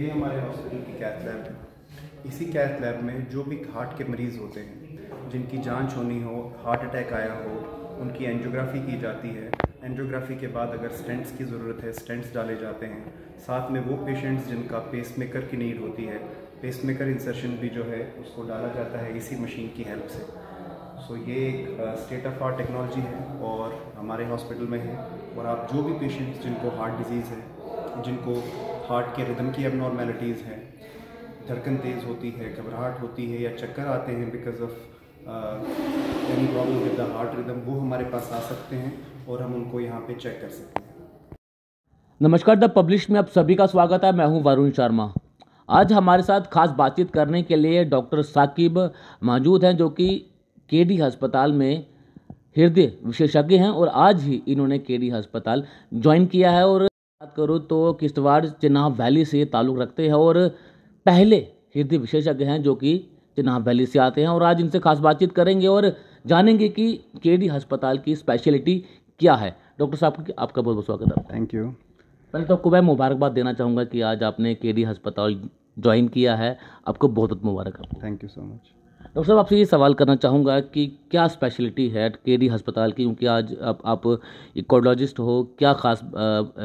ये हमारे हॉस्पिटल की कैथ लैब है इसी कैथ लैब में जो भी हार्ट के मरीज़ होते हैं जिनकी जांच होनी हो हार्ट अटैक आया हो उनकी एंजियोग्राफी की जाती है एंजियोग्राफी के बाद अगर स्टेंट्स की ज़रूरत है स्टेंट्स डाले जाते हैं साथ में वो पेशेंट्स जिनका पेसमेकर की नीड होती है पेसमेकर इंसर्शन भी जो है उसको डाला जाता है इसी मशीन की हेल्प से सो so, ये एक स्टेट ऑफ आर्ट टेक्नोलॉजी है और हमारे हॉस्पिटल में है और आप जो भी पेशेंट्स जिनको हार्ट डिजीज़ है जिनको हार्ट के रिदम की एबनॉर्मेलिटीज़ हैं धड़कन तेज़ होती है घबराहट होती है या चक्कर आते हैं because of any problem with the heart rhythm वो हमारे पास आ सकते हैं और हम उनको यहाँ पे चेक कर सकते हैं नमस्कार द पब्लिश में आप सभी का स्वागत है मैं हूँ वरुण शर्मा आज हमारे साथ खास बातचीत करने के लिए डॉक्टर साकिब मौजूद हैं जो कि केडी अस्पताल में हृदय विशेषज्ञ हैं और आज ही इन्होंने केडी अस्पताल ज्वाइन किया है और बात करूँ तो किश्तवाड़ चिनाब वैली से ताल्लुक़ रखते हैं और पहले हृदय विशेषज्ञ हैं जो कि चिनाब वैली से आते हैं और आज इनसे खास बातचीत करेंगे और जानेंगे कि के डी अस्पताल की स्पेशलिटी क्या है डॉक्टर साहब आपका बहुत बहुत स्वागत है थैंक यू पहले तो आपको मैं मुबारकबाद देना चाहूँगा कि आज आपने के डी अस्पताल ज्वाइन किया है आपको बहुत बहुत मुबारक thank you so much doctor साहब आपसे ये सवाल करना चाहूँगा कि क्या स्पेशलिटी है के डी अस्पताल की क्योंकि आज आप आप इकोलॉजिस्ट हो क्या खास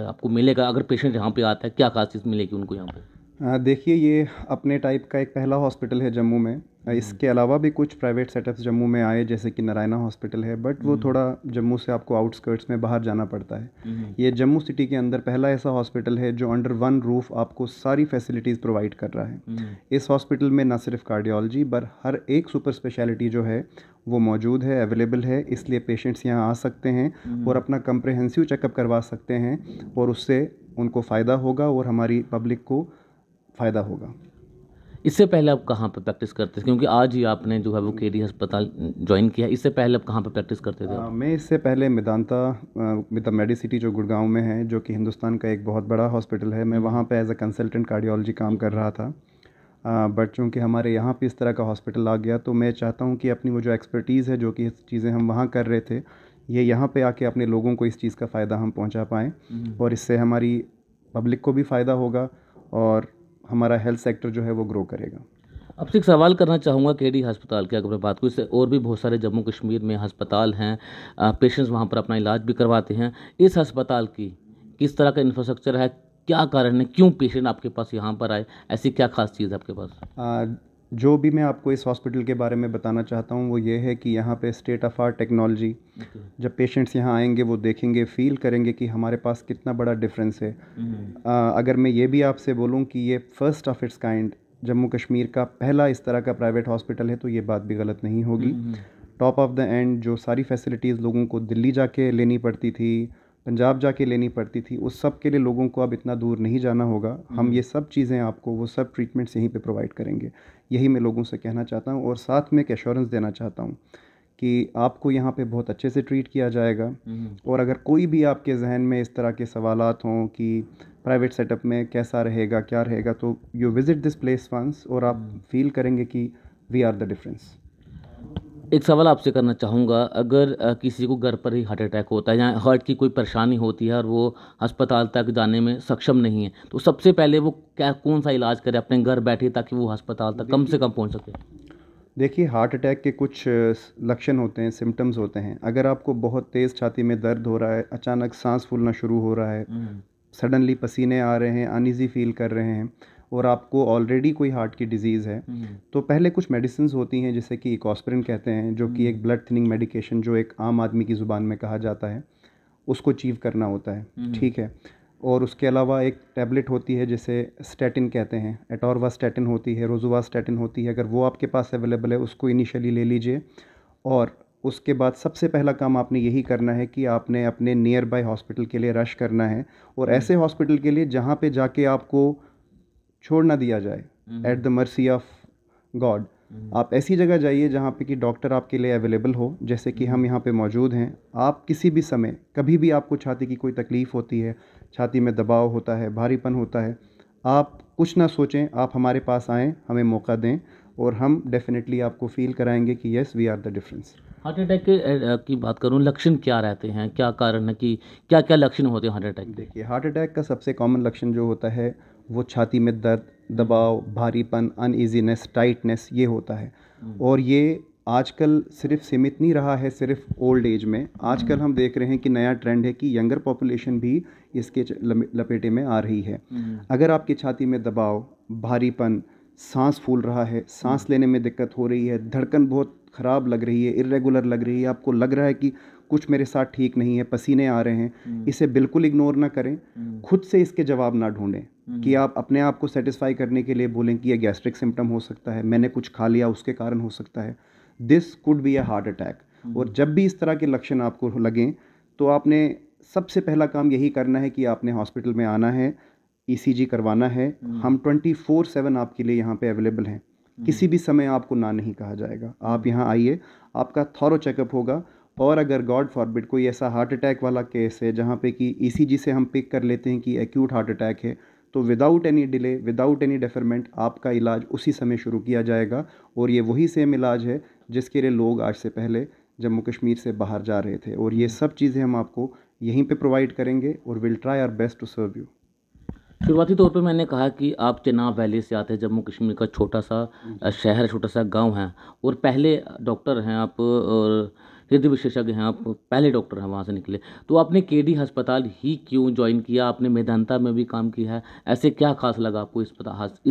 आपको मिलेगा अगर पेशेंट यहाँ पे आता है क्या खास चीज़ मिलेगी उनको यहाँ पे देखिए ये अपने टाइप का एक पहला हॉस्पिटल है जम्मू में इसके हम्म। अलावा भी कुछ प्राइवेट सेटअप्स जम्मू में आए जैसे कि नारायणा हॉस्पिटल है बट वो हम्म। थोड़ा जम्मू से आपको आउटस्कर्ट्स में बाहर जाना पड़ता है हम्म। ये जम्मू सिटी के अंदर पहला ऐसा हॉस्पिटल है जो अंडर वन रूफ आपको सारी फैसिलिटीज़ प्रोवाइड कर रहा है इस हॉस्पिटल में ना सिर्फ कार्डियोलॉजी बट हर एक सुपर स्पेशलिटी जो है वो मौजूद है अवेलेबल है इसलिए पेशेंट्स यहाँ आ सकते हैं और अपना कंप्रहेंसिव चेकअप करवा सकते हैं और उससे उनको फ़ायदा होगा और हमारी पब्लिक को फ़ायदा होगा इससे पहले आप कहाँ पर प्रैक्टिस करते थे क्योंकि आज ही आपने जो है वो के डी अस्पताल ज्वाइन किया इससे पहले आप कहाँ पर प्रैक्टिस करते थे मैं इससे पहले मेदांता मिता मेडिसिटी जो गुड़गांव में है जो कि हिंदुस्तान का एक बहुत बड़ा हॉस्पिटल है मैं हम्म। वहाँ पर एज अ कंसल्टेंट कार्डियोलॉजी काम कर रहा था बट चूँकि हमारे यहाँ पर इस तरह का हॉस्पिटल आ गया तो मैं चाहता हूँ कि अपनी वो जो एक्सपर्टीज़ है जो कि चीज़ें हम वहाँ कर रहे थे ये यहाँ पे आके अपने लोगों को इस चीज़ का फ़ायदा हम पहुँचा पाएँ हम्म। और इससे हमारी पब्लिक को भी फ़ायदा होगा और हमारा हेल्थ सेक्टर जो है वो ग्रो करेगा अब से एक सवाल करना चाहूँगा के डी हस्पताल की अगर बात करूँ इससे और भी बहुत सारे जम्मू कश्मीर में हस्पताल हैं पेशेंट्स वहाँ पर अपना इलाज भी करवाते हैं इस अस्पताल की किस तरह का इंफ्रास्ट्रक्चर है क्या कारण है क्यों पेशेंट आपके पास यहाँ पर आए ऐसी क्या खास चीज़ है आपके पास आ, जो भी मैं आपको इस हॉस्पिटल के बारे में बताना चाहता हूँ वो ये है कि यहाँ पे स्टेट ऑफ आर्ट टेक्नोलॉजी जब पेशेंट्स यहाँ आएंगे वो देखेंगे फील करेंगे कि हमारे पास कितना बड़ा डिफरेंस है आ, mm-hmm. अगर मैं ये भी आपसे बोलूँ कि ये first of its kind Jammu Kashmir का पहला इस तरह का प्राइवेट हॉस्पिटल है तो ये बात भी गलत नहीं होगी टॉप ऑफ द एंड जो सारी फैसिलिटीज़ लोगों को दिल्ली जाके लेनी पड़ती थी पंजाब जाके लेनी पड़ती थी उस सब के लिए लोगों को अब इतना दूर नहीं जाना होगा हम हम्म। ये सब चीज़ें आपको वो सब ट्रीटमेंट्स यहीं पे प्रोवाइड करेंगे यही मैं लोगों से कहना चाहता हूँ और साथ में एक एश्योरेंस देना चाहता हूँ कि आपको यहाँ पे बहुत अच्छे से ट्रीट किया जाएगा हम्म। और अगर कोई भी आपके जहन में इस तरह के सवाल हों कि प्राइवेट सेटअप में कैसा रहेगा क्या रहेगा तो you visit this place once और आप फील हम्म। करेंगे कि वी आर द डिफरेंस एक सवाल आपसे करना चाहूँगा अगर किसी को घर पर ही हार्ट अटैक होता है या हार्ट की कोई परेशानी होती है और वो अस्पताल तक जाने में सक्षम नहीं है तो सबसे पहले वो क्या कौन सा इलाज करे अपने घर बैठे ताकि वो अस्पताल तक कम से कम पहुँच सके देखिए हार्ट अटैक के कुछ लक्षण होते हैं सिम्टम्स होते हैं अगर आपको बहुत तेज़ छाती में दर्द हो रहा है अचानक सांस फूलना शुरू हो रहा है हम्म। सडनली पसीने आ रहे हैं अनईजी फील कर रहे हैं और आपको ऑलरेडी कोई हार्ट की डिजीज़ है हम्म। तो पहले कुछ मेडिसिन होती हैं जैसे कि इकॉस्प्रिन कहते हैं जो कि एक ब्लड थिनिंग मेडिकेशन जो एक आम आदमी की ज़ुबान में कहा जाता है उसको अचीव करना होता है हम्म। ठीक है और उसके अलावा एक टैबलेट होती है जिसे स्टैटिन कहते हैं एटोरवा स्टैटिन होती है रोजुवा स्टैटिन होती है अगर वो आपके पास अवेलेबल है उसको इनिशियली ले लीजिए और उसके बाद सबसे पहला काम आपने यही करना है कि आपने अपने नियर बाय हॉस्पिटल के लिए रश करना है और हम्म। ऐसे हॉस्पिटल के लिए जहाँ पे जाके आपको छोड़ ना दिया जाए at the mercy of God आप ऐसी जगह जाइए जहाँ पे कि डॉक्टर आपके लिए अवेलेबल हो जैसे कि हम हम्म। यहाँ पे मौजूद हैं आप किसी भी समय कभी भी आपको छाती की कोई तकलीफ़ होती है छाती में दबाव होता है भारीपन होता है आप कुछ ना सोचें आप हमारे पास आएँ हमें मौका दें और हम डेफिनेटली आपको फील कराएंगे कि yes we are the difference heart attack की बात करूँ लक्षण क्या रहते हैं क्या कारण है कि क्या क्या लक्षण होते हैं हार्ट अटैक देखिए हार्ट अटैक का सबसे कॉमन लक्षण जो होता है वो छाती में दर्द दबाव भारीपन अनइजीनेस टाइटनेस ये होता है हम्म। और ये आजकल सिर्फ सीमित नहीं रहा है सिर्फ ओल्ड एज में आजकल हम्म। हम देख रहे हैं कि नया ट्रेंड है कि यंगर पॉपुलेशन भी इसके लपेटे में आ रही है हम्म। अगर आपकी छाती में दबाव भारीपन सांस फूल रहा है सांस हम्म। लेने में दिक्कत हो रही है धड़कन बहुत ख़राब लग रही है इरेगुलर लग रही है आपको लग रहा है कि कुछ मेरे साथ ठीक नहीं है पसीने आ रहे हैं हम्म। इसे बिल्कुल इग्नोर ना करें हम्म। खुद से इसके जवाब ना ढूंढें कि आप अपने आप को सेटिस्फाई करने के लिए बोलें कि यह गैस्ट्रिक सिम्टम हो सकता है मैंने कुछ खा लिया उसके कारण हो सकता है this could be a heart attack और जब भी इस तरह के लक्षण आपको लगें तो आपने सबसे पहला काम यही करना है कि आपने हॉस्पिटल में आना है ईसीजी e करवाना है हम्म। हम ट्वेंटी फोर सेवन आपके लिए यहाँ पे अवेलेबल हैं हम्म। किसी भी समय आपको ना नहीं कहा जाएगा आप यहाँ आइए आपका थॉरो चेकअप होगा और अगर गॉड फॉरबिड कोई ऐसा हार्ट अटैक वाला केस है जहाँ पे कि ईसीजी e से हम पिक कर लेते हैं कि एक्यूट हार्ट अटैक है तो without any delay without any deferment आपका इलाज उसी समय शुरू किया जाएगा और ये वही सेम इलाज है जिसके लिए लोग आज से पहले जम्मू कश्मीर से बाहर जा रहे थे और ये सब चीज़ें हम आपको यहीं पे प्रोवाइड करेंगे और will try our best to serve you शुरुआती तौर पे मैंने कहा कि आप चनाब वैली से आते हैं जम्मू कश्मीर का छोटा सा शहर छोटा सा गांव है और पहले डॉक्टर हैं आप और हृदय विशेषज्ञ हैं आप पहले डॉक्टर हैं वहाँ से निकले तो आपने के डी अस्पताल ही क्यों ज्वाइन किया आपने मेदांता में भी काम किया है ऐसे क्या खास लगा आपको इस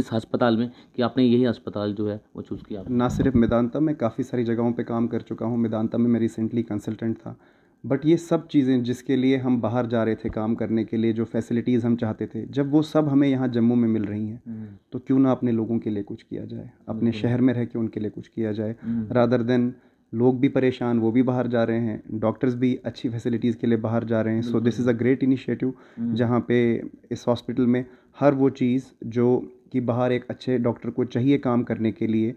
इस अस्पताल में कि आपने यही अस्पताल जो है वो चूज़ किया ना सिर्फ मेदांता में काफ़ी सारी जगहों पर काम कर चुका हूँ मेदांता में मैं रिसेंटली कंसल्टेंट था बट ये सब चीज़ें जिसके लिए हम बाहर जा रहे थे काम करने के लिए जो फैसिलिटीज़ हम चाहते थे जब वो सब हमें यहाँ जम्मू में मिल रही हैं हम्म। तो क्यों ना अपने लोगों के लिए कुछ किया जाए अपने शहर में रह के उनके लिए कुछ किया जाए रादर हम्म। देन लोग भी परेशान वो भी बाहर जा रहे हैं डॉक्टर्स भी अच्छी फैसिलिटीज़ के लिए बाहर जा रहे हैं so this is a great initiative जहाँ पे इस हॉस्पिटल में हर वो चीज़ जो कि बाहर एक अच्छे डॉक्टर को चाहिए काम करने के लिए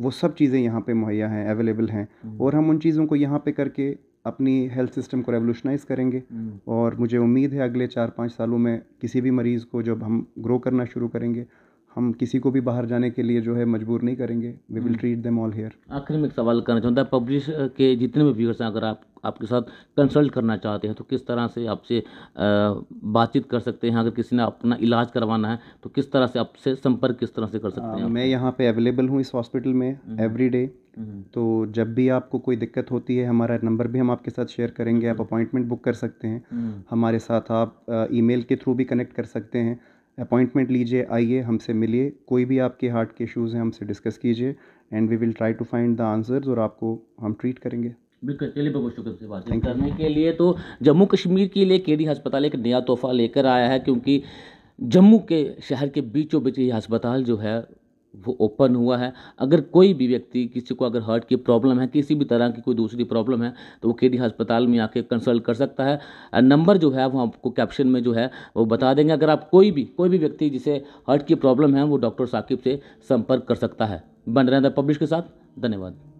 वो सब चीज़ें यहाँ पे मुहैया हैं अवेलेबल हैं हम्म। और हम उन चीज़ों को यहाँ पे करके अपनी हेल्थ सिस्टम को रेवोल्यूशनाइज करेंगे hmm. और मुझे उम्मीद है अगले चार पाँच सालों में किसी भी मरीज़ को जब हम ग्रो करना शुरू करेंगे हम किसी को भी बाहर जाने के लिए जो है मजबूर नहीं करेंगे we will treat them all here आखिर में एक सवाल करना चाहूँगा पब्लिश के जितने भी व्यूअर्स हैं अगर आप आपके साथ कंसल्ट करना चाहते हैं तो किस तरह से आपसे बातचीत कर सकते हैं अगर किसी ने अपना इलाज करवाना है तो किस तरह से आपसे संपर्क किस तरह से कर सकते हाँ, हैं मैं यहाँ पे अवेलेबल हूँ इस हॉस्पिटल में एवरी hmm. डे हम्म। तो जब भी आपको कोई दिक्कत होती है हमारा नंबर भी हम आपके साथ शेयर करेंगे आप हम्म। अपॉइंटमेंट बुक कर सकते हैं हम्म। हमारे साथ आप ईमेल के थ्रू भी कनेक्ट कर सकते हैं अपॉइंटमेंट लीजिए आइए हमसे मिलिए कोई भी आपके हार्ट के इशूज़ हैं हमसे डिस्कस कीजिए and we will try to find the answers और आपको हम ट्रीट करेंगे बिल्कुल चलिए बहुत शुक्रिया बात करने के लिए तो जम्मू कश्मीर के लिए केडी अस्पताल एक नया तोहफा लेकर आया है क्योंकि जम्मू के शहर के बीचों बीच ये अस्पताल जो है वो ओपन हुआ है अगर कोई भी व्यक्ति किसी को अगर हार्ट की प्रॉब्लम है किसी भी तरह की कोई दूसरी प्रॉब्लम है तो वो के अस्पताल में आके कंसल्ट कर सकता है नंबर जो है वो आपको कैप्शन में जो है वो बता देंगे अगर आप कोई भी कोई भी व्यक्ति जिसे हार्ट की प्रॉब्लम है वो डॉक्टर साकिब से संपर्क कर सकता है बन रहे हैं द पब्लिश के साथ धन्यवाद